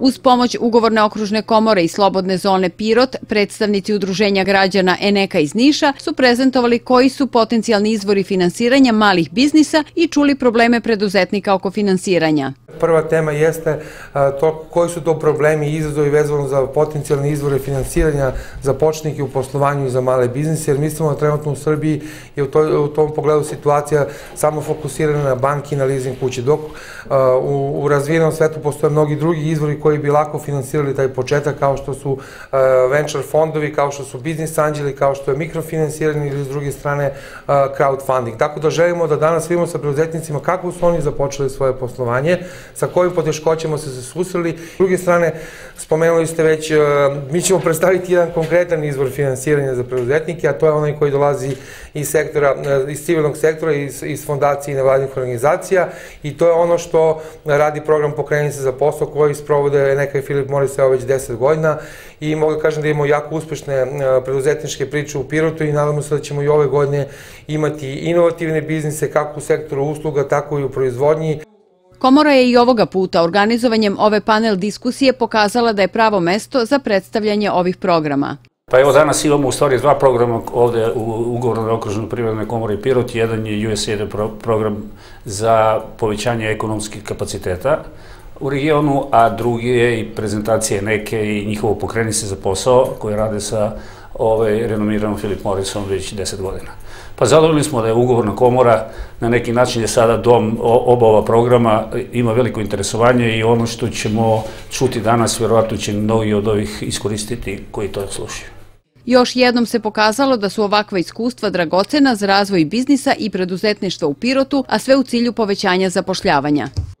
Uz pomoć Ugovorne okružne komore i Slobodne zone Pirot, predstavnici Udruženja građana Eneka iz Niša su prezentovali koji su potencijalni izvori finansiranja malih biznisa i čuli probleme preduzetnika oko finansiranja. Prva tema jeste e, to, koji su to problemi i izazovi vezano za potencijalne izvore finansiranja za početnike u poslovanju i za male biznise, jer mislimo da trenutno u Srbiji je u, u tom pogledu situacija samo fokusirana na banki i na leasing kuće, dok e, u, u razvijenom svetu postoje mnogi drugi izvori koji bi lako finansirali taj početak, kao što su e, venture fondovi, kao što su biznis anđeli, kao što je mikrofinansiranje ili s druge strane crowdfunding. Tako da želimo da danas vidimo sa preuzetnicima kako su oni započeli svoje poslovanje, sa kojim poteškoćama ste se susreli. S druge strane, spomenuli ste već, e, mi ćemo predstaviti jedan konkretan izvor finansiranja za preduzetnike, a to je onaj koji dolazi iz sektora, e, iz civilnog sektora, iz, iz fondacije i nevladnih organizacija i to je ono što radi program Pokrenice za posao koji sprovode nekaj Filip Morris evo već 10 godina i mogu da kažem da imamo jako uspešne e, preduzetničke priče u Pirotu i nadamo se da ćemo i ove godine imati inovativne biznise kako u sektoru usluga, tako i u proizvodnji. Komora je i ovoga puta organizovanjem ove panel diskusije pokazala da je pravo mesto za predstavljanje ovih programa. Pa evo danas imamo u stvari dva programa ovde u ugovornoj okružnoj privrednoj komori Pirot. Jedan je USAID program za povećanje ekonomskih kapaciteta, u regionu, a drugi je i prezentacije neke i njihovo pokreni se za posao koje rade sa ovaj, renomiranom Filip Morrisom već 10 godina. Pa zadovoljni smo da je ugovorna komora, na neki način je sada dom oba ova programa, ima veliko interesovanje i ono što ćemo čuti danas, verovatno će mnogi od ovih iskoristiti koji to slušaju. Još jednom se pokazalo da su ovakva iskustva dragocena za razvoj biznisa i preduzetništva u Pirotu, a sve u cilju povećanja zapošljavanja.